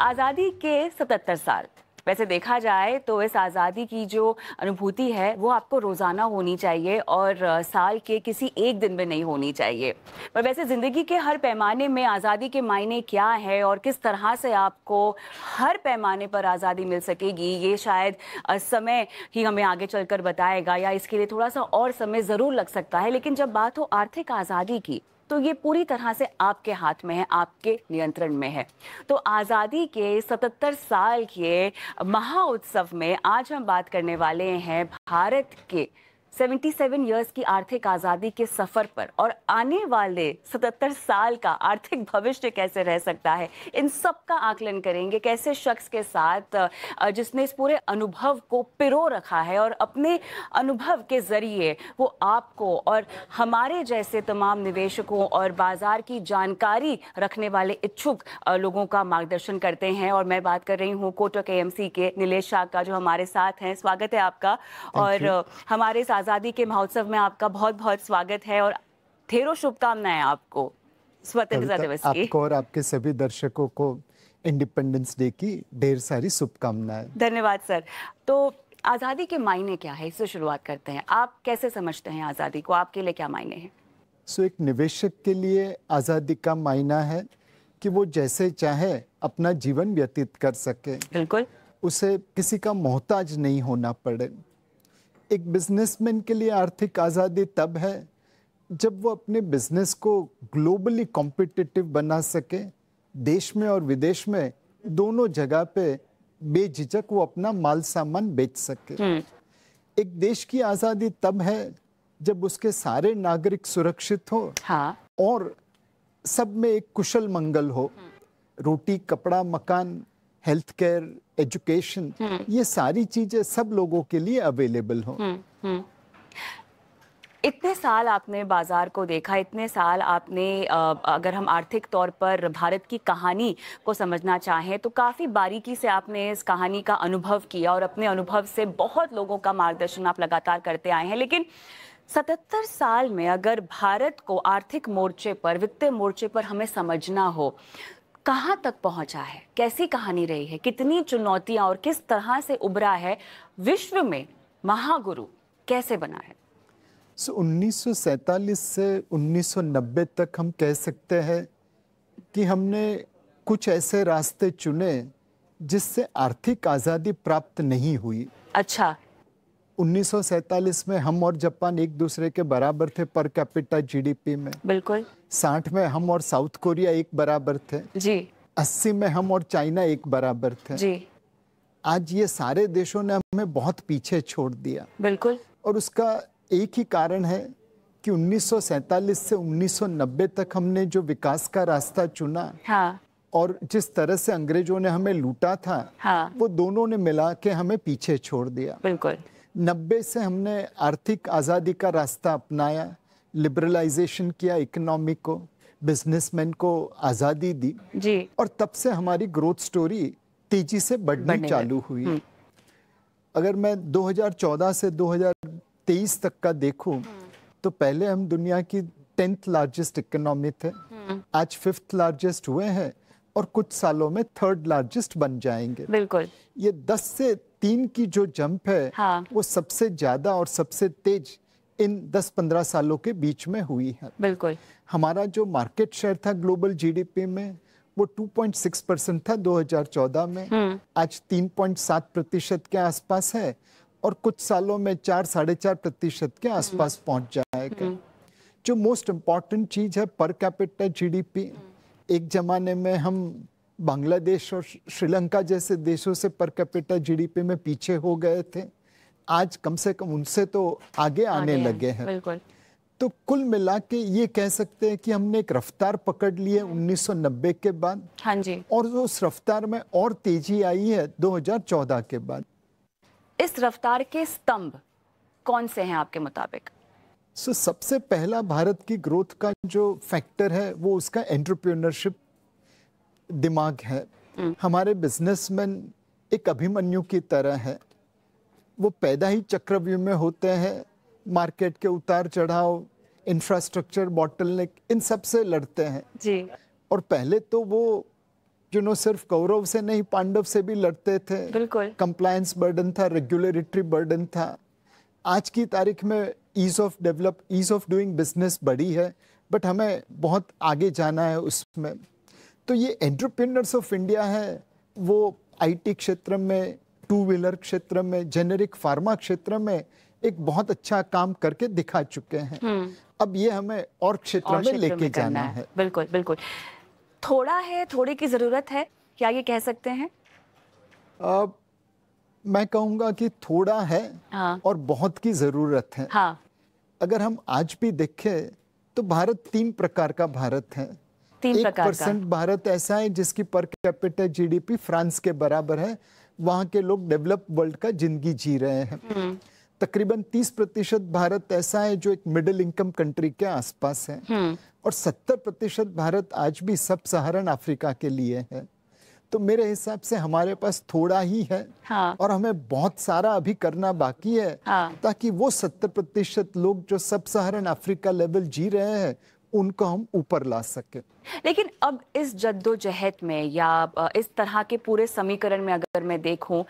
आज़ादी के सतहत्तर साल वैसे देखा जाए तो इस आज़ादी की जो अनुभूति है वो आपको रोज़ाना होनी चाहिए और साल के किसी एक दिन में नहीं होनी चाहिए पर वैसे ज़िंदगी के हर पैमाने में आज़ादी के मायने क्या है और किस तरह से आपको हर पैमाने पर आज़ादी मिल सकेगी ये शायद समय ही हमें आगे चलकर बताएगा या इसके लिए थोड़ा सा और समय ज़रूर लग सकता है लेकिन जब बात हो आर्थिक आज़ादी की तो ये पूरी तरह से आपके हाथ में है आपके नियंत्रण में है तो आज़ादी के 77 साल के महा उत्सव में आज हम बात करने वाले हैं भारत के 77 इयर्स की आर्थिक आज़ादी के सफ़र पर और आने वाले 77 साल का आर्थिक भविष्य कैसे रह सकता है इन सब का आकलन करेंगे कैसे शख्स के साथ जिसने इस पूरे अनुभव को पिरो रखा है और अपने अनुभव के ज़रिए वो आपको और हमारे जैसे तमाम निवेशकों और बाज़ार की जानकारी रखने वाले इच्छुक लोगों का मार्गदर्शन करते हैं और मैं बात कर रही हूँ कोटक एएमसी के नीलेश शाह का जो हमारे साथ हैं स्वागत है आपका और हमारे इस आज़ादी के महोत्सव में आपका बहुत बहुत स्वागत है और ढेरों शुभकामनाएं आपको स्वतंत्रता दिवस की आपको और आपके सभी दर्शकों को इंडिपेंडेंस डे की ढेर सारी शुभकामनाएं धन्यवाद सर तो आज़ादी के मायने क्या है इससे शुरुआत करते हैं आप कैसे समझते हैं आज़ादी को आपके लिए क्या मायने हैं सो एक निवेशक के लिए आज़ादी का मायना है कि वो जैसे चाहे अपना जीवन व्यतीत कर सके बिल्कुल उसे किसी का मोहताज नहीं होना पड़े एक बिजनेसमैन के लिए आर्थिक आज़ादी तब है जब वो अपने बिजनेस को ग्लोबली कॉम्पिटिटिव बना सके देश में और विदेश में दोनों जगह पे बेझिझक वो अपना माल सामान बेच सके हम्म। एक देश की आज़ादी तब है जब उसके सारे नागरिक सुरक्षित हो हाँ। और सब में एक कुशल मंगल हो हम्म। रोटी कपड़ा मकान हेल्थ केयर एजुकेशन हम्म। ये सारी चीजें सब लोगों के लिए अवेलेबल हो हम्म, हम्म। इतने साल आपने बाजार को देखा इतने साल आपने अगर हम आर्थिक तौर पर भारत की कहानी को समझना चाहें तो काफ़ी बारीकी से आपने इस कहानी का अनुभव किया और अपने अनुभव से बहुत लोगों का मार्गदर्शन आप लगातार करते आए हैं लेकिन 77 साल में अगर भारत को आर्थिक मोर्चे पर वित्तीय मोर्चे पर हमें समझना हो कहाँ तक पहुँचा है कैसी कहानी रही है कितनी चुनौतियाँ और किस तरह से उभरा है विश्व में महागुरु कैसे बना है सो so, 1947 से 1990 तक हम कह सकते हैं कि हमने कुछ ऐसे रास्ते चुने जिससे आर्थिक आज़ादी प्राप्त नहीं हुई अच्छा 1947 में हम और जापान एक दूसरे के बराबर थे पर कैपिटा जीडीपी में बिल्कुल साठ में हम और साउथ कोरिया एक बराबर थे जी अस्सी में हम और चाइना एक बराबर थे जी आज ये सारे देशों ने हमें बहुत पीछे छोड़ दिया बिल्कुल और उसका एक ही कारण है कि 1947 से 1990 तक हमने जो विकास का रास्ता चुना हाँ। और जिस तरह से अंग्रेजों ने हमें लूटा था हाँ। वो दोनों ने मिला के हमें पीछे छोड़ दिया बिल्कुल नब्बे से हमने आर्थिक आज़ादी का रास्ता अपनाया लिबरलाइजेशन किया इकोनॉमी को बिजनेसमैन को आज़ादी दी जी और तब से हमारी ग्रोथ स्टोरी तेजी से बढ़नी चालू हुई हम्म। अगर मैं 2014 से 2023 तक का देखूं हम्म। तो पहले हम दुनिया की टेंथ लार्जेस्ट इकोनॉमी थे हम्म। आज फिफ्थ लार्जेस्ट हुए हैं और कुछ सालों में थर्ड लार्जेस्ट बन जाएंगे बिल्कुल ये 10 से तीन की जो जंप है हाँ। वो सबसे ज्यादा और सबसे तेज इन 10-15 सालों के बीच में हुई है बिल्कुल हमारा जो मार्केट शेयर था ग्लोबल जीडीपी में वो 2.6 परसेंट था 2014 में हम्म। आज 3.7 प्रतिशत के आसपास है और कुछ सालों में चार साढ़े चार प्रतिशत के आसपास हम्म। पहुंच जाएगा हम्म। जो मोस्ट इम्पॉर्टेंट चीज है पर कैपिटल जीडीपी एक जमाने में हम बांग्लादेश और श्रीलंका जैसे देशों से पर कैपिटा जीडीपी में पीछे हो गए थे आज कम से कम उनसे तो आगे आने आगे लगे हैं तो कुल मिला के ये कह सकते हैं कि हमने एक रफ्तार पकड़ ली है उन्नीस के बाद हाँ जी और उस रफ्तार में और तेजी आई है 2014 के बाद इस रफ्तार के स्तंभ कौन से हैं आपके मुताबिक सो सबसे पहला भारत की ग्रोथ का जो फैक्टर है वो उसका एंटरप्रेन्योरशिप दिमाग है हमारे बिजनेसमैन एक अभिमन्यु की तरह है वो पैदा ही चक्रव्यूह में होते हैं मार्केट के उतार चढ़ाव इंफ्रास्ट्रक्चर बॉटलनेक इन सब से लड़ते हैं जी और पहले तो वो यू नो सिर्फ कौरव से नहीं पांडव से भी लड़ते थे बिल्कुल कंप्लायंस बर्डन था रेगुलेटरी बर्डन था आज की तारीख में ease of develop ease of doing business बड़ी है बट हमें बहुत आगे जाना है उसमें तो ये एंटरप्रेन्योर्स ऑफ इंडिया है वो आईटी क्षेत्र में टू व्हीलर क्षेत्र में जेनेरिक फार्मा क्षेत्र में एक बहुत अच्छा काम करके दिखा चुके हैं हम्म। अब ये हमें और क्षेत्र में लेके जाना है।, बिल्कुल बिल्कुल थोड़ा है थोड़े की ज़रूरत है क्या ये कह सकते हैं अब मैं कहूंगा कि थोड़ा है हाँ। और बहुत की ज़रूरत है हाँ। अगर हम आज भी देखें तो भारत तीन प्रकार का भारत है तीन एक प्रकार परसेंट का। भारत ऐसा है जिसकी पर कैपिटल जीडीपी फ्रांस के बराबर है वहाँ के लोग डेवलप वर्ल्ड का जिंदगी जी रहे हैं हम्म। तकरीबन 30 प्रतिशत भारत ऐसा है जो एक मिडिल इनकम कंट्री के आसपास है हम्म। और 70 प्रतिशत भारत आज भी सब सहारन अफ्रीका के लिए है तो मेरे हिसाब से हमारे पास थोड़ा ही है हाँ। और हमें बहुत सारा अभी करना बाकी है हाँ। ताकि वो सत्तर प्रतिशत लोग जो सब सहारन अफ्रीका लेवल जी रहे हैं उनको हम ऊपर ला सकें लेकिन अब इस जद्दोजहद में या इस तरह के पूरे समीकरण में अगर मैं देखूं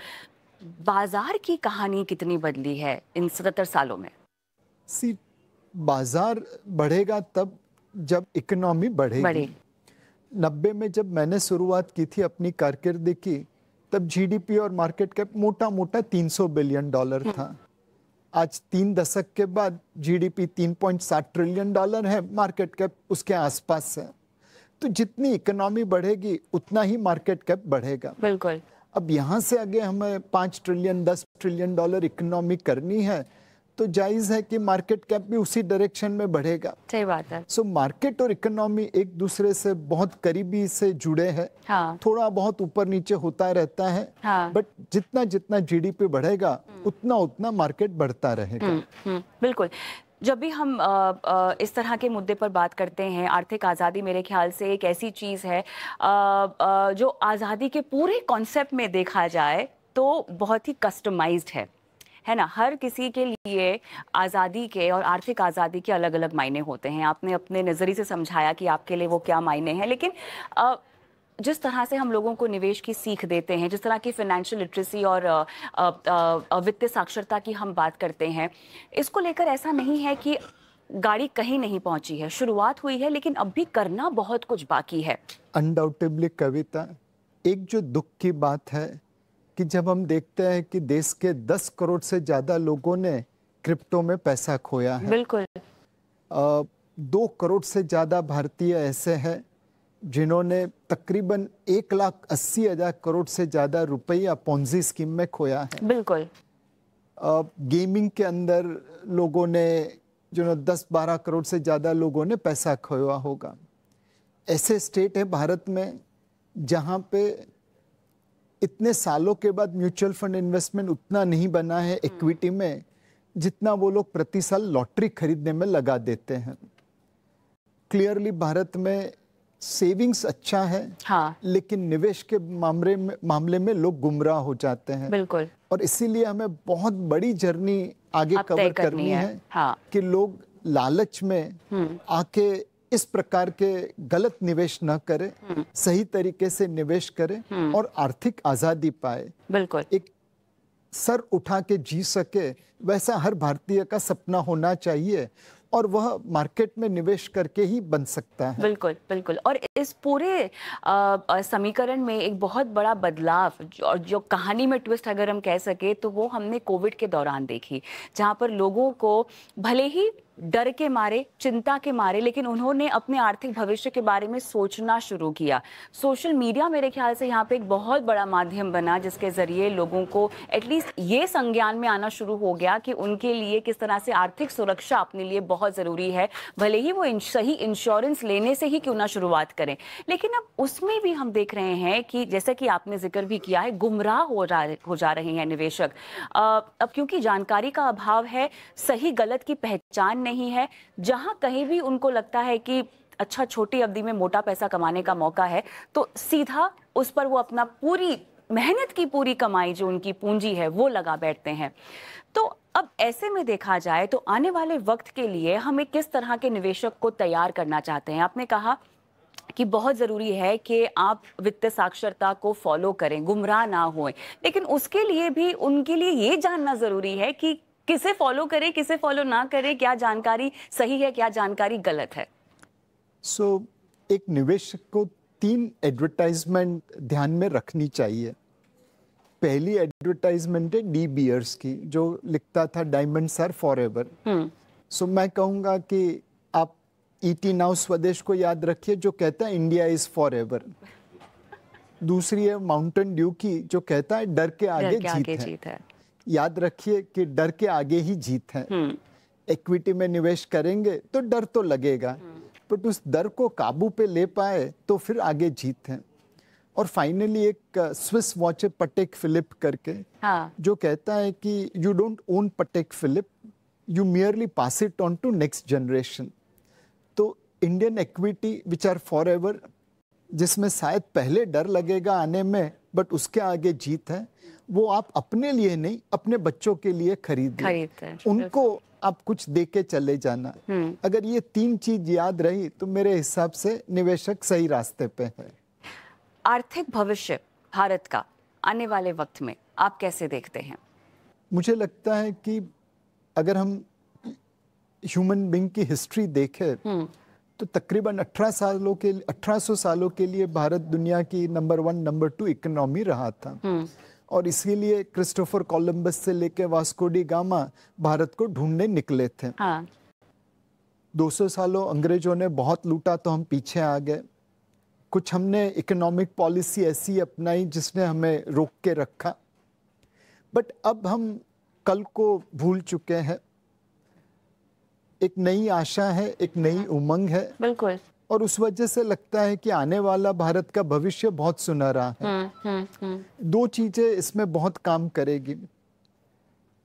बाजार की कहानी कितनी बदली है इन सतर सालों में सी बाजार बढ़ेगा तब जब इकोनॉमी बढ़ेगी बढ़े। नब्बे में जब मैंने शुरुआत की थी अपनी कारकिर्दी की तब जीडीपी और मार्केट कैप मोटा मोटा 300 बिलियन डॉलर हम्म। था आज तीन दशक के बाद जीडीपी 3.7 ट्रिलियन डॉलर है मार्केट कैप उसके आसपास है तो जितनी इकोनॉमी बढ़ेगी उतना ही मार्केट कैप बढ़ेगा बिल्कुल अब यहाँ से आगे हमें पाँच ट्रिलियन दस ट्रिलियन डॉलर इकोनॉमी करनी है तो जायज़ है कि मार्केट कैप भी उसी डायरेक्शन में बढ़ेगा सही बात है सो मार्केट और इकोनॉमी एक दूसरे से बहुत करीबी से जुड़े हैं हाँ। थोड़ा बहुत ऊपर नीचे होता रहता है हाँ। बट जितना जितना जीडीपी बढ़ेगा हम्म। उतना उतना मार्केट बढ़ता रहेगा हम्म, हम्म, बिल्कुल जब भी हम आ, आ, इस तरह के मुद्दे पर बात करते हैं आर्थिक आज़ादी मेरे ख्याल से एक ऐसी चीज़ है आ, जो आज़ादी के पूरे कॉन्सेप्ट में देखा जाए तो बहुत ही कस्टमाइज्ड है है ना हर किसी के लिए आज़ादी के और आर्थिक आज़ादी के अलग अलग मायने होते हैं आपने अपने नज़रिए से समझाया कि आपके लिए वो क्या मायने हैं लेकिन आ, जिस तरह से हम लोगों को निवेश की सीख देते हैं जिस तरह की फाइनेंशियल लिटरेसी और वित्तीय साक्षरता की हम बात करते हैं इसको लेकर ऐसा नहीं है कि गाड़ी कहीं नहीं पहुंची है शुरुआत हुई है लेकिन अब भी करना बहुत कुछ बाकी है अनडाउटेबली कविता एक जो दुख की बात है कि जब हम देखते हैं कि देश के 10 करोड़ से ज़्यादा लोगों ने क्रिप्टो में पैसा खोया है बिल्कुल आ, दो करोड़ से ज़्यादा भारतीय ऐसे हैं जिन्होंने तकरीबन एक लाख अस्सी हजार करोड़ से ज़्यादा रुपया पोन्जी स्कीम में खोया है बिल्कुल आ, गेमिंग के अंदर लोगों ने जो ना दस बारह करोड़ से ज़्यादा लोगों ने पैसा खोया होगा ऐसे स्टेट है भारत में जहाँ पे इतने सालों के बाद म्यूचुअल फंड इन्वेस्टमेंट उतना नहीं बना है हम्म। इक्विटी में जितना वो लोग प्रति साल लॉटरी खरीदने में लगा देते हैं क्लियरली भारत में सेविंग्स अच्छा है हाँ। लेकिन निवेश के मामले में मामले में लोग गुमराह हो जाते हैं बिल्कुल और इसीलिए हमें बहुत बड़ी जर्नी आगे कवर करनी, करनी है, है हाँ। कि लोग लालच में हम्म। आके इस प्रकार के गलत निवेश न करें हम्म। सही तरीके से निवेश करें हम्म। और आर्थिक आजादी पाए बिल्कुल एक सर उठा के जी सके वैसा हर भारतीय का सपना होना चाहिए और वह मार्केट में निवेश करके ही बन सकता है बिल्कुल बिल्कुल और इस पूरे समीकरण में एक बहुत बड़ा बदलाव और जो कहानी में ट्विस्ट अगर हम कह सके तो वो हमने कोविड के दौरान देखी जहाँ पर लोगों को भले ही डर के मारे चिंता के मारे लेकिन उन्होंने अपने आर्थिक भविष्य के बारे में सोचना शुरू किया सोशल मीडिया मेरे ख्याल से यहाँ पे एक बहुत बड़ा माध्यम बना जिसके ज़रिए लोगों को एटलीस्ट ये संज्ञान में आना शुरू हो गया कि उनके लिए किस तरह से आर्थिक सुरक्षा अपने लिए बहुत ज़रूरी है भले ही वो सही इंश्योरेंस लेने से ही क्यों ना शुरुआत करें लेकिन अब उसमें भी हम देख रहे हैं कि जैसा कि आपने जिक्र भी किया है गुमराह हो जा हो जा रहे हैं निवेशक अब क्योंकि जानकारी का अभाव है सही गलत की पहचान नहीं है जहां कहीं भी उनको लगता है कि अच्छा छोटी अवधि में मोटा पैसा कमाने का मौका है तो सीधा उस पर वो अपना पूरी मेहनत की पूरी कमाई जो उनकी पूंजी है वो लगा बैठते हैं तो अब ऐसे में देखा जाए तो आने वाले वक्त के लिए हमें किस तरह के निवेशक को तैयार करना चाहते हैं आपने कहा कि बहुत ज़रूरी है कि आप वित्तीय साक्षरता को फॉलो करें गुमराह ना होएं लेकिन उसके लिए भी उनके लिए ये जानना ज़रूरी है कि किसे फॉलो करें किसे फॉलो ना करें क्या जानकारी सही है क्या जानकारी गलत है सो so, एक निवेशक को तीन एडवर्टाइजमेंट ध्यान में रखनी चाहिए पहली एडवर्टाइजमेंट है डी बियर्स की जो लिखता था diamonds are forever so मैं कहूंगा कि आप ईटी e नाउ स्वदेश को याद रखिए जो कहता है इंडिया इज फॉर एवर दूसरी है माउंटेन ड्यू की जो कहता है डर के आगे, डर के जीत, आगे है। जीत है याद रखिए कि डर के आगे ही जीत है इक्विटी हम्म। में निवेश करेंगे तो डर तो लगेगा बट हम्म। उस डर को काबू पे ले पाए तो फिर आगे जीत है और फाइनली एक स्विस uh, वॉच है पटेक फिलिप करके हाँ. जो कहता है कि you don't own Patek Philippe you merely pass it on to next generation तो Indian equity which are forever जिसमें शायद पहले डर लगेगा आने में बट उसके आगे जीत है वो आप अपने लिए नहीं अपने बच्चों के लिए खरीद उनको आप कुछ दे के चले जाना हम्म। अगर ये तीन चीज याद रही तो मेरे हिसाब से निवेशक सही रास्ते पे है आर्थिक भविष्य भारत का आने वाले वक्त में आप कैसे देखते हैं मुझे लगता है कि अगर हम ह्यूमन बींग की हिस्ट्री देखें हम्म। तो तकरीबन 18 सालों के 1800 सालों के लिए भारत दुनिया की number one number two economy रहा था हम्म। और इसीलिए क्रिस्टोफर कोलंबस से लेकर वास्कोडी गामा भारत को ढूंढने निकले थे हाँ। 200 सालों अंग्रेजों ने बहुत लूटा तो हम पीछे आ गए कुछ हमने इकोनॉमिक पॉलिसी ऐसी अपनाई जिसने हमें रोक के रखा बट अब हम कल को भूल चुके हैं एक नई आशा है एक नई उमंग है बिल्कुल और उस वजह से लगता है कि आने वाला भारत का भविष्य बहुत सुनहरा है हम्म, हम्म, हम्म। दो चीजें इसमें बहुत काम करेगी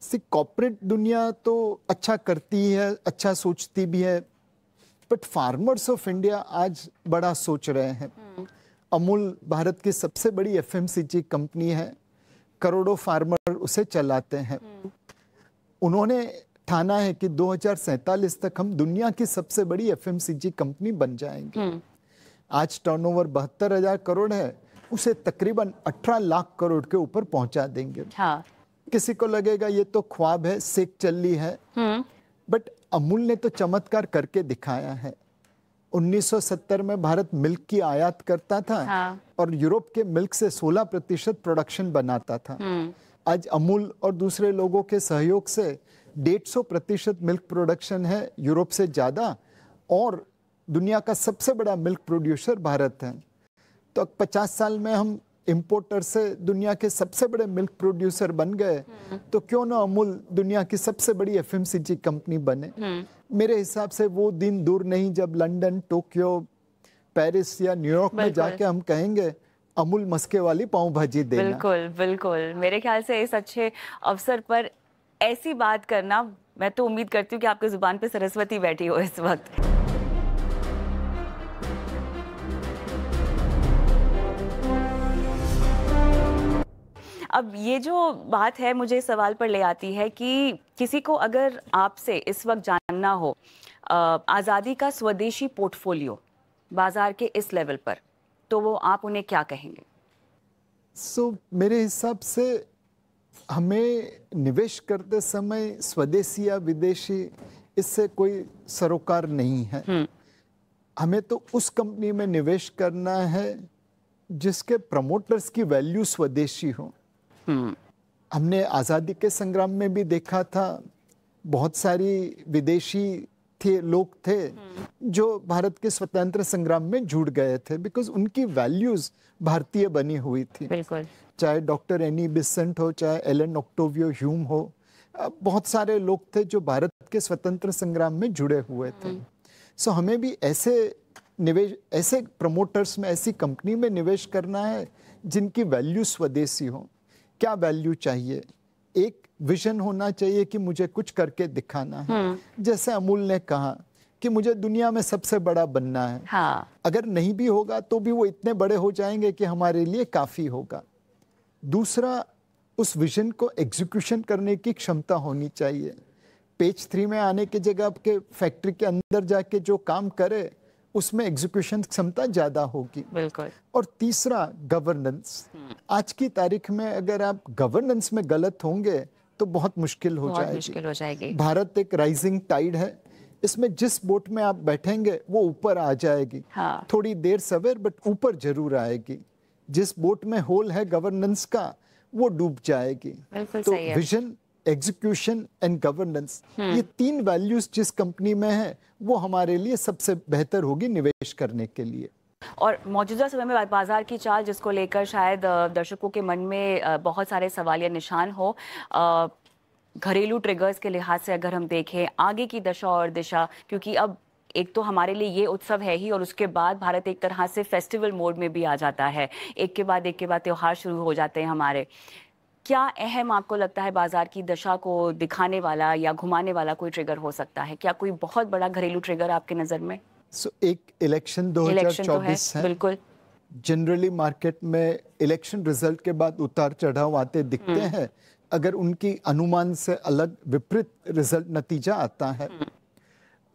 सिर्फ कॉपरेट दुनिया तो अच्छा करती है अच्छा सोचती भी है बट फार्मर्स ऑफ इंडिया आज बड़ा सोच रहे हैं अमूल भारत की सबसे बड़ी एफ कंपनी है करोड़ों फार्मर उसे चलाते हैं उन्होंने ठाना है कि दो तक हम दुनिया की सबसे बड़ी एफ कंपनी बन जाएंगे हम्म। आज टर्नओवर ओवर करोड़ है उसे तकरीबन 18 लाख करोड़ के ऊपर पहुंचा देंगे हाँ। किसी को लगेगा ये तो ख्वाब है सेक चल्ली है हम्म। बट अमूल ने तो चमत्कार करके दिखाया है 1970 में भारत मिल्क की आयात करता था हाँ। और यूरोप के मिल्क से 16 प्रतिशत प्रोडक्शन बनाता था हम्म। आज अमूल और दूसरे लोगों के सहयोग से 150 प्रतिशत मिल्क प्रोडक्शन है यूरोप से ज़्यादा और दुनिया का सबसे बड़ा मिल्क प्रोड्यूसर भारत है तो 50 साल में हम इम्पोर्टर से दुनिया के सबसे बड़े मिल्क प्रोड्यूसर बन गए तो क्यों ना अमूल दुनिया की सबसे बड़ी एफ कंपनी बने मेरे हिसाब से वो दिन दूर नहीं जब लंदन टोक्यो पेरिस या न्यूयॉर्क में जाके हम कहेंगे अमूल मस्के वाली पाव भाजी देना बिल्कुल बिल्कुल मेरे ख्याल से इस अच्छे अवसर पर ऐसी बात करना मैं तो उम्मीद करती हूँ कि आपके जुबान पे सरस्वती बैठी हो इस वक्त अब ये जो बात है मुझे सवाल पर ले आती है कि किसी को अगर आपसे इस वक्त जानना हो आज़ादी का स्वदेशी पोर्टफोलियो बाजार के इस लेवल पर तो वो आप उन्हें क्या कहेंगे सो so, मेरे हिसाब से हमें निवेश करते समय स्वदेशी या विदेशी इससे कोई सरोकार नहीं है हम्म। हमें तो उस कंपनी में निवेश करना है जिसके प्रमोटर्स की वैल्यू स्वदेशी हो हम्म। हमने आज़ादी के संग्राम में भी देखा था बहुत सारी विदेशी थे लोग थे हम्म। जो भारत के स्वतंत्र संग्राम में जुड़ गए थे बिकॉज उनकी वैल्यूज भारतीय बनी हुई थी बिल्कुल चाहे डॉक्टर एनी बिसेंट हो चाहे एलन ऑक्टोवियो ह्यूम हो बहुत सारे लोग थे जो भारत के स्वतंत्र संग्राम में जुड़े हुए थे सो हम्म। so, हमें भी ऐसे निवेश ऐसे प्रमोटर्स में ऐसी कंपनी में निवेश करना है जिनकी वैल्यू स्वदेशी हो क्या वैल्यू चाहिए एक विजन होना चाहिए कि मुझे कुछ करके दिखाना है हम्म। जैसे अमूल ने कहा कि मुझे दुनिया में सबसे बड़ा बनना है हाँ। अगर नहीं भी होगा तो भी वो इतने बड़े हो जाएंगे कि हमारे लिए काफी होगा दूसरा उस विजन को एग्जीक्यूशन करने की क्षमता होनी चाहिए पेज थ्री में आने की जगह आपके फैक्ट्री के अंदर जाके जो काम करे उसमें एग्जीक्यूशन क्षमता ज़्यादा होगी बिल्कुल और तीसरा गवर्नेंस हम्म। आज की तारीख में अगर आप गवर्नेंस में गलत होंगे तो बहुत मुश्किल हो जाएगी मुश्किल हो जाएगी भारत एक राइजिंग टाइड है इसमें जिस बोट में आप बैठेंगे वो ऊपर आ जाएगी हाँ। थोड़ी देर सवेर बट ऊपर जरूर आएगी जिस बोट में होल है गवर्नेंस का वो डूब जाएगी तो विजन एग्जीक्यूशन एंड गवर्नेंस ये तीन वैल्यूज जिस कंपनी में है वो हमारे लिए सबसे बेहतर होगी निवेश करने के लिए और मौजूदा समय में बाजार की चाल जिसको लेकर शायद दर्शकों के मन में बहुत सारे सवाल या निशान हो घरेलू ट्रिगर्स के लिहाज से अगर हम देखें आगे की दशा और दिशा क्योंकि अब एक तो हमारे लिए ये उत्सव है ही और उसके बाद भारत एक तरह से फेस्टिवल मोड में भी आ जाता है एक के बाद एक के बाद त्यौहार शुरू हो जाते हैं हमारे क्या अहम आपको लगता है बाजार की दशा को दिखाने वाला या घुमाने वाला कोई ट्रिगर हो सकता है क्या कोई बहुत बड़ा घरेलू ट्रिगर आपके नज़र में सो so, एक इलेक्शन दो तो है, है बिल्कुल जनरली मार्केट में इलेक्शन रिजल्ट के बाद उतार चढ़ाव आते दिखते हम्म। हैं अगर उनकी अनुमान से अलग विपरीत रिजल्ट नतीजा आता है हम्म।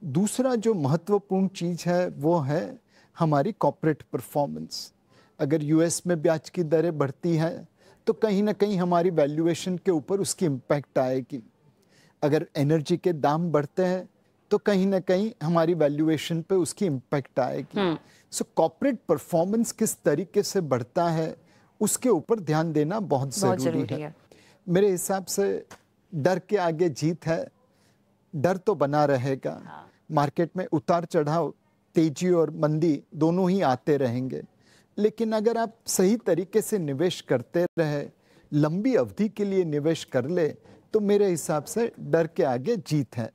दूसरा जो महत्वपूर्ण चीज़ है वो है हमारी कॉपरेट परफॉर्मेंस अगर यूएस में ब्याज की दरें बढ़ती हैं तो कहीं ना कहीं हमारी वैल्यूएशन के ऊपर उसकी इम्पैक्ट आएगी अगर एनर्जी के दाम बढ़ते हैं तो कहीं ना कहीं हमारी वैल्यूएशन पे उसकी इम्पैक्ट आएगी सो कॉपरेट परफॉर्मेंस किस तरीके से बढ़ता है उसके ऊपर ध्यान देना बहुत, बहुत ज़रूरी है।, है मेरे हिसाब से डर के आगे जीत है डर तो बना रहेगा हाँ। मार्केट में उतार चढ़ाव तेजी और मंदी दोनों ही आते रहेंगे लेकिन अगर आप सही तरीके से निवेश करते रहे लंबी अवधि के लिए निवेश कर ले तो मेरे हिसाब से डर के आगे जीत है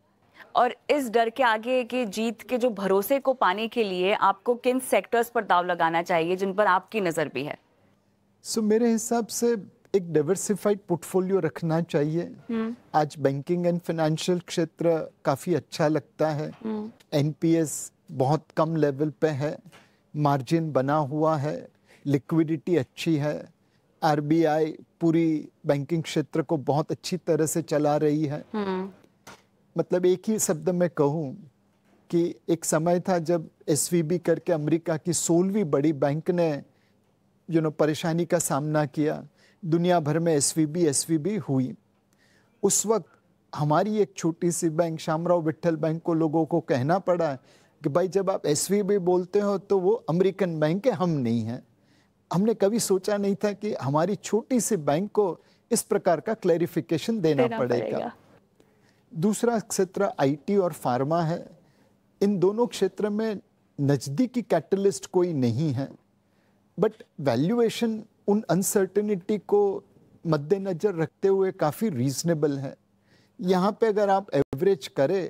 और इस डर के आगे की जीत के जो भरोसे को पाने के लिए आपको किन सेक्टर्स पर दाव लगाना चाहिए जिन पर आपकी नज़र भी है सो so, मेरे हिसाब से एक डाइवर्सिफाइड पोर्टफोलियो रखना चाहिए हम्म। आज बैंकिंग एंड फाइनेंशियल क्षेत्र काफ़ी अच्छा लगता है एनपीएस हम्म। बहुत कम लेवल पे है मार्जिन बना हुआ है लिक्विडिटी अच्छी है आरबीआई पूरी बैंकिंग क्षेत्र को बहुत अच्छी तरह से चला रही है हम्म। मतलब एक ही शब्द में कहूँ कि एक समय था जब एस करके अमेरिका की सोलहवीं बड़ी बैंक ने यू नो परेशानी का सामना किया दुनिया भर में S S V B V B हुई उस वक्त हमारी एक छोटी सी बैंक शामराव विट्ठल बैंक को लोगों को कहना पड़ा है कि भाई जब आप एस वी बी बोलते हो तो वो अमेरिकन बैंक है हम नहीं हैं हमने कभी सोचा नहीं था कि हमारी छोटी सी बैंक को इस प्रकार का क्लैरिफिकेशन देना, देना पड़ेगा।, पड़ेगा दूसरा क्षेत्र आईटी और फार्मा है इन दोनों क्षेत्र में नज़दीकी कैटलिस्ट कोई नहीं है बट वैल्यूएशन उन अनसर्टेनिटी को मद्देनज़र रखते हुए काफ़ी रीजनेबल हैं यहाँ पे अगर आप एवरेज करें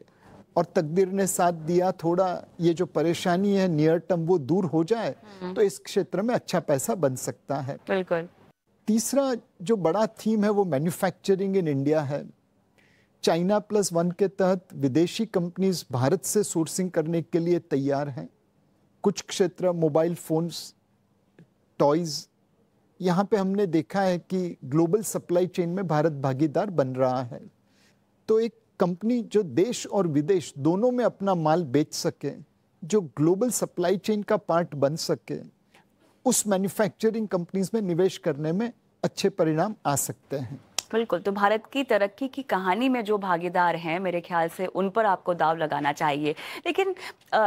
और तकदीर ने साथ दिया थोड़ा ये जो परेशानी है नियर टर्म वो दूर हो जाए हम्म। तो इस क्षेत्र में अच्छा पैसा बन सकता है बिल्कुल तीसरा जो बड़ा थीम है वो मैन्युफैक्चरिंग इन इंडिया है चाइना प्लस वन के तहत विदेशी कंपनीज भारत से सोर्सिंग करने के लिए तैयार हैं कुछ क्षेत्र मोबाइल फोन्स टॉयज़ यहाँ पे हमने देखा है कि ग्लोबल सप्लाई चेन में भारत भागीदार बन रहा है तो एक कंपनी जो देश और विदेश दोनों में अपना माल बेच सके जो ग्लोबल सप्लाई चेन का पार्ट बन सके उस मैन्युफैक्चरिंग कंपनीज में निवेश करने में अच्छे परिणाम आ सकते हैं बिल्कुल तो भारत की तरक्की की कहानी में जो भागीदार हैं मेरे ख्याल से उन पर आपको दाव लगाना चाहिए लेकिन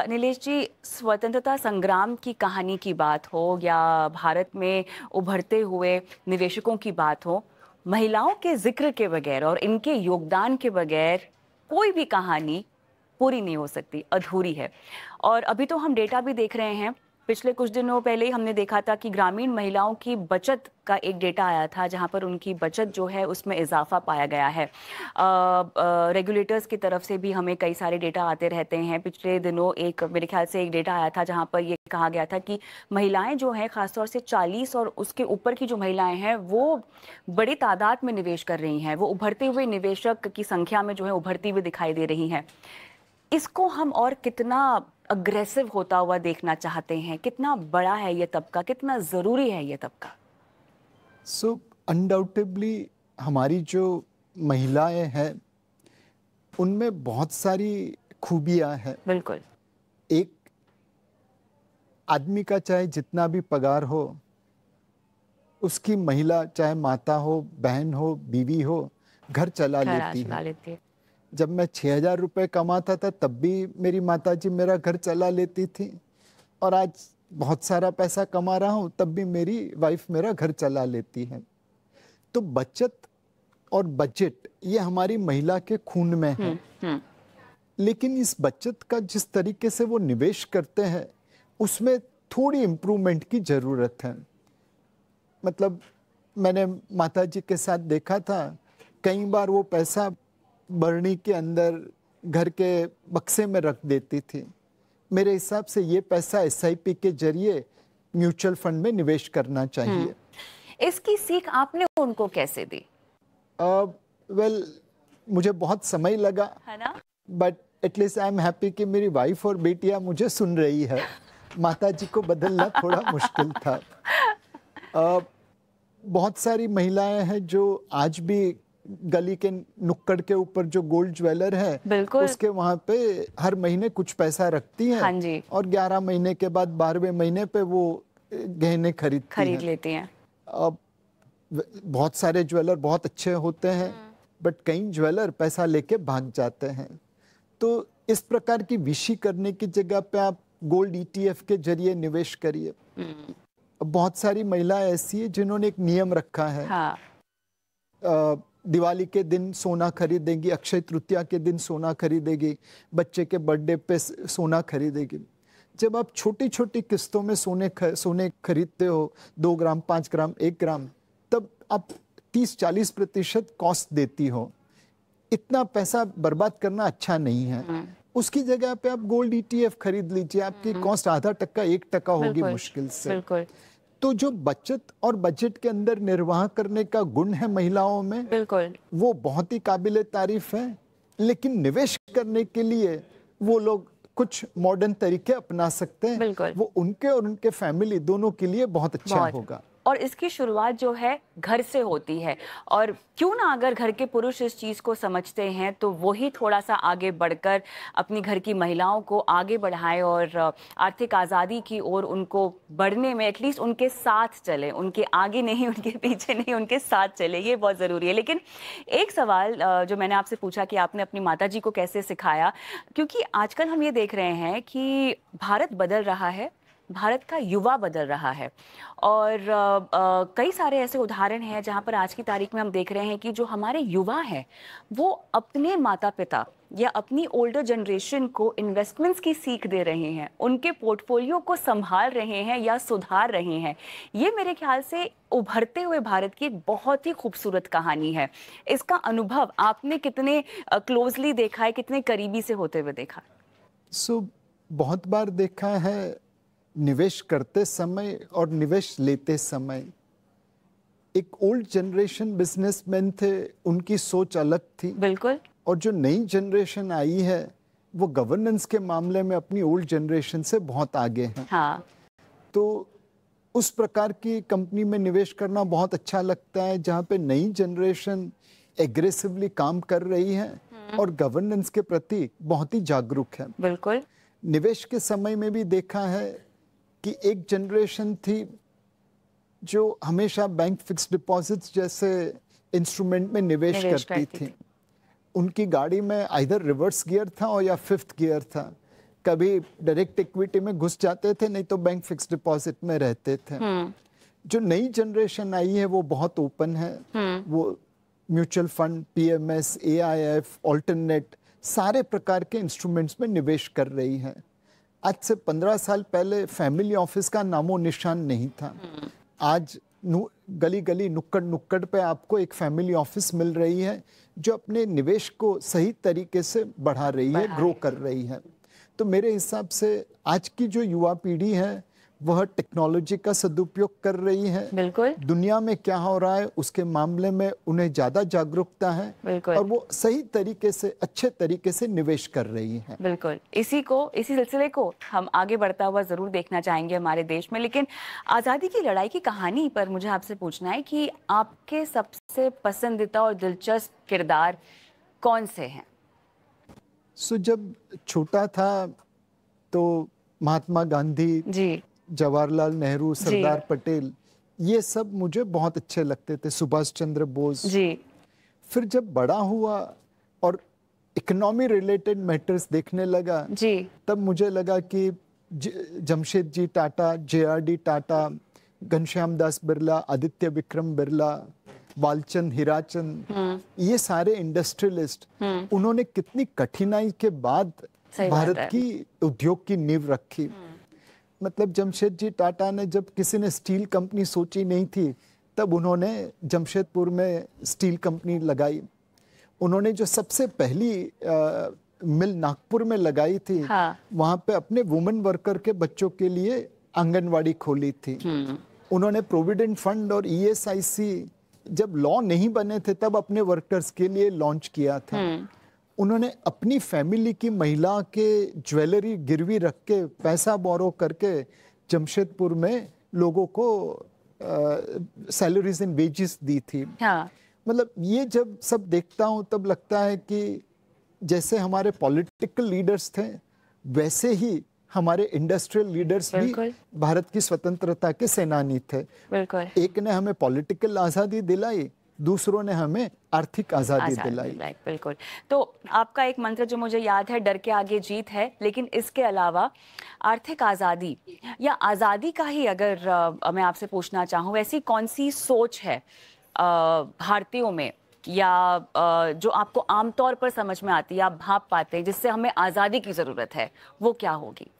नीलेश जी स्वतंत्रता संग्राम की कहानी की बात हो या भारत में उभरते हुए निवेशकों की बात हो महिलाओं के जिक्र के बगैर और इनके योगदान के बगैर कोई भी कहानी पूरी नहीं हो सकती अधूरी है और अभी तो हम डेटा भी देख रहे हैं पिछले कुछ दिनों पहले ही हमने देखा था कि ग्रामीण महिलाओं की बचत का एक डेटा आया था जहां पर उनकी बचत जो है उसमें इजाफा पाया गया है रेगुलेटर्स की तरफ से भी हमें कई सारे डेटा आते रहते हैं पिछले दिनों एक मेरे ख्याल से एक डेटा आया था जहां पर ये कहा गया था कि महिलाएं जो हैं खासतौर से 40 और उसके ऊपर की जो महिलाएं हैं वो बड़ी तादाद में निवेश कर रही हैं वो उभरते हुए निवेशक की संख्या में जो है उभरती हुई दिखाई दे रही हैं इसको हम और कितना अग्रेसिव होता हुआ देखना चाहते हैं कितना बड़ा है ये तबका कितना ज़रूरी है ये तबका सो so, अनडाउटेबली हमारी जो महिलाएं हैं उनमें बहुत सारी खूबियां हैं बिल्कुल एक आदमी का चाहे जितना भी पगार हो उसकी महिला चाहे माता हो बहन हो बीवी हो घर चला लेती है, लेती है जब मैं छः हज़ार रुपये कमाता था तब भी मेरी माता जी मेरा घर चला लेती थी और आज बहुत सारा पैसा कमा रहा हूँ तब भी मेरी वाइफ मेरा घर चला लेती है तो बचत और बजट ये हमारी महिला के खून में है हम्म, हम्म। लेकिन इस बचत का जिस तरीके से वो निवेश करते हैं उसमें थोड़ी इम्प्रूवमेंट की ज़रूरत है मतलब मैंने माता जी के साथ देखा था कई बार वो पैसा बरनी के अंदर घर के बक्से में रख देती थी मेरे हिसाब से ये पैसा एस के जरिए म्यूचुअल फंड में निवेश करना चाहिए हम्म। इसकी सीख आपने उनको कैसे दी वेल uh, well, मुझे बहुत समय लगा है ना but at least I am happy कि मेरी वाइफ और बेटियां मुझे सुन रही है माता जी को बदलना थोड़ा मुश्किल था uh, बहुत सारी महिलाएं हैं जो आज भी गली के नुक्कड़ के ऊपर जो गोल्ड ज्वेलर है उसके वहाँ पे हर महीने कुछ पैसा रखती है हाँ जी। और ग्यारह महीने के बाद बारहवें महीने पे वो गहने खरीद खरीद है। लेती हैं अब बहुत सारे ज्वेलर बहुत अच्छे होते हैं बट हम्म। कई ज्वेलर पैसा लेके भाग जाते हैं तो इस प्रकार की विशी करने की जगह पे आप गोल्ड ईटीएफ e के जरिए निवेश करिए हम्म। बहुत सारी महिलाएं ऐसी है जिन्होंने एक नियम रखा है हाँ। आ, दिवाली के दिन सोना खरीदेंगी अक्षय तृतीया के दिन सोना खरीदेगी बच्चे के बर्थडे पे सोना खरीदेगी जब आप छोटी छोटी किस्तों में सोने ख, सोने खरीदते हो दो ग्राम पाँच ग्राम एक ग्राम तब आप तीस चालीस प्रतिशत कॉस्ट देती हो इतना पैसा बर्बाद करना अच्छा नहीं है हाँ। उसकी जगह पे आप गोल्ड ईटीएफ e खरीद लीजिए आपकी कॉस्ट हम्म। आधा टक्का एक टक्का होगी मुश्किल से बिल्कुल तो जो बचत और बजट के अंदर निर्वाह करने का गुण है महिलाओं में बिल्कुल वो बहुत ही काबिल तारीफ है लेकिन निवेश करने के लिए वो लोग कुछ मॉडर्न तरीके अपना सकते हैं वो उनके और उनके फैमिली दोनों के लिए बहुत अच्छा बहुत। होगा और इसकी शुरुआत जो है घर से होती है और क्यों ना अगर घर के पुरुष इस चीज़ को समझते हैं तो वही थोड़ा सा आगे बढ़कर अपनी घर की महिलाओं को आगे बढ़ाएं और आर्थिक आज़ादी की ओर उनको बढ़ने में एटलीस्ट उनके साथ चले उनके आगे नहीं उनके पीछे नहीं उनके साथ चले ये बहुत ज़रूरी है लेकिन एक सवाल जो मैंने आपसे पूछा कि आपने अपनी माता जी को कैसे सिखाया क्योंकि आजकल हम ये देख रहे हैं कि भारत बदल रहा है भारत का युवा बदल रहा है और आ, आ, कई सारे ऐसे उदाहरण हैं जहाँ पर आज की तारीख में हम देख रहे हैं कि जो हमारे युवा हैं वो अपने माता पिता या अपनी ओल्डर जनरेशन को इन्वेस्टमेंट्स की सीख दे रहे हैं उनके पोर्टफोलियो को संभाल रहे हैं या सुधार रहे हैं ये मेरे ख्याल से उभरते हुए भारत की एक बहुत ही खूबसूरत कहानी है इसका अनुभव आपने कितने क्लोजली देखा है कितने करीबी से होते हुए देखा सो so, बहुत बार देखा है निवेश करते समय और निवेश लेते समय एक ओल्ड जनरेशन बिजनेसमैन थे उनकी सोच अलग थी बिल्कुल और जो नई जनरेशन आई है वो गवर्नेंस के मामले में अपनी ओल्ड जनरेशन से बहुत आगे है हाँ। तो उस प्रकार की कंपनी में निवेश करना बहुत अच्छा लगता है जहाँ पे नई जनरेशन एग्रेसिवली काम कर रही है हम्म। और गवर्नेंस के प्रति बहुत ही जागरूक है बिल्कुल निवेश के समय में भी देखा है कि एक जनरेशन थी जो हमेशा बैंक फिक्स डिपॉजिट्स जैसे इंस्ट्रूमेंट में निवेश, निवेश करती, करती थी।, थी उनकी गाड़ी में आधर रिवर्स गियर था और या फिफ्थ गियर था कभी डायरेक्ट इक्विटी में घुस जाते थे नहीं तो बैंक फिक्स डिपॉजिट में रहते थे हम्म। जो नई जनरेशन आई है वो बहुत ओपन है हम्म। वो mutual fund PMS AIF alternate सारे प्रकार के इंस्ट्रूमेंट्स में निवेश कर रही है आज से पंद्रह साल पहले फैमिली ऑफिस का नामो निशान नहीं था आज गली गली नुक्कड़ नुक्कड़ पे आपको एक फैमिली ऑफिस मिल रही है जो अपने निवेश को सही तरीके से बढ़ा रही है ग्रो कर रही है तो मेरे हिसाब से आज की जो युवा पीढ़ी है वह टेक्नोलॉजी का सदुपयोग कर रही है बिल्कुल दुनिया में क्या हो रहा है उसके मामले में उन्हें ज्यादा जागरूकता है और वो सही तरीके से अच्छे तरीके से निवेश कर रही है बिल्कुल इसी को इसी सिलसिले को हम आगे बढ़ता हुआ जरूर देखना चाहेंगे हमारे देश में लेकिन आजादी की लड़ाई की कहानी पर मुझे आपसे पूछना है कि आपके सबसे पसंदीदा और दिलचस्प किरदार कौन से हैं सो जब छोटा था तो महात्मा गांधी जी जवाहरलाल नेहरू सरदार पटेल ये सब मुझे बहुत अच्छे लगते थे सुभाष चंद्र बोस जी फिर जब बड़ा हुआ और इकोनॉमी रिलेटेड मैटर्स देखने लगा जी तब मुझे लगा कि Jamshed ji Tata J R D Tata Ghanshyam Das Birla Aditya Vikram Birla Balchand Hirachand हम्म। ये सारे इंडस्ट्रियलिस्ट हम्म। उन्होंने कितनी कठिनाई के बाद भारत की उद्योग की नींव रखी मतलब जमशेद जी टाटा ने जब किसी ने स्टील कंपनी सोची नहीं थी तब उन्होंने जमशेदपुर में स्टील कंपनी लगाई उन्होंने जो सबसे पहली आ, मिल नागपुर में लगाई थी हाँ। वहां पे अपने वुमेन वर्कर के बच्चों के लिए आंगनवाड़ी खोली थी हम्म। उन्होंने प्रोविडेंट फंड और ईएसआईसी जब लॉ नहीं बने थे तब अपने वर्कर्स के लिए लॉन्च किया था हम्म। उन्होंने अपनी फैमिली की महिला के ज्वेलरी गिरवी रख के पैसा बोरो करके जमशेदपुर में लोगों को सैलरीज एंड वेजेस दी थी हाँ. मतलब ये जब सब देखता हूँ तब लगता है कि जैसे हमारे पॉलिटिकल लीडर्स थे वैसे ही हमारे इंडस्ट्रियल लीडर्स भी भारत की स्वतंत्रता के सेनानी थे एक ने हमें पॉलिटिकल आज़ादी दिलाई दूसरों ने हमें आर्थिक आज़ादी दिलाई बिल्कुल तो आपका एक मंत्र जो मुझे याद है डर के आगे जीत है लेकिन इसके अलावा आर्थिक आज़ादी या आज़ादी का ही अगर आ, मैं आपसे पूछना चाहूँ ऐसी कौन सी सोच है भारतीयों में या आ, जो आपको आमतौर पर समझ में आती है आप भाप पाते हैं जिससे हमें आज़ादी की ज़रूरत है वो क्या होगी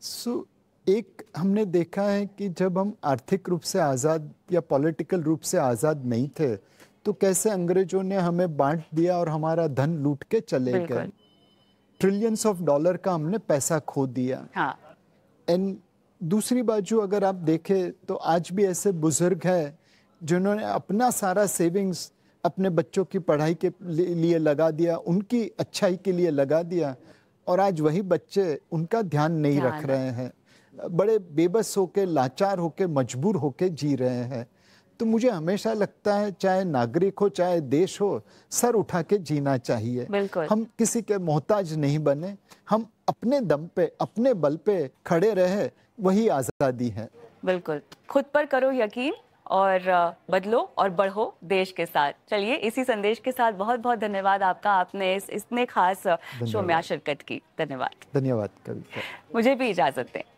सो so, एक हमने देखा है कि जब हम आर्थिक रूप से आज़ाद या पॉलिटिकल रूप से आज़ाद नहीं थे तो कैसे अंग्रेजों ने हमें बांट दिया और हमारा धन लूट के चले गए ट्रिलियंस ऑफ डॉलर का हमने पैसा खो दिया हाँ। एंड दूसरी बाजू अगर आप देखें तो आज भी ऐसे बुजुर्ग हैं जिन्होंने अपना सारा सेविंग्स अपने बच्चों की पढ़ाई के लिए लगा दिया उनकी अच्छाई के लिए लगा दिया और आज वही बच्चे उनका ध्यान नहीं रख रहे हैं बड़े बेबस होके लाचार होके मजबूर होके जी रहे हैं तो मुझे हमेशा लगता है चाहे नागरिक हो चाहे देश हो सर उठा के जीना चाहिए हम किसी के मोहताज नहीं बने हम अपने दम पे अपने बल पे खड़े रहे वही आज़ादी है बिल्कुल खुद पर करो यकीन और बदलो और बढ़ो देश के साथ चलिए इसी संदेश के साथ बहुत बहुत धन्यवाद आपका आपने इस इतने खास शो में शिरकत की धन्यवाद धन्यवाद मुझे भी इजाज़त दें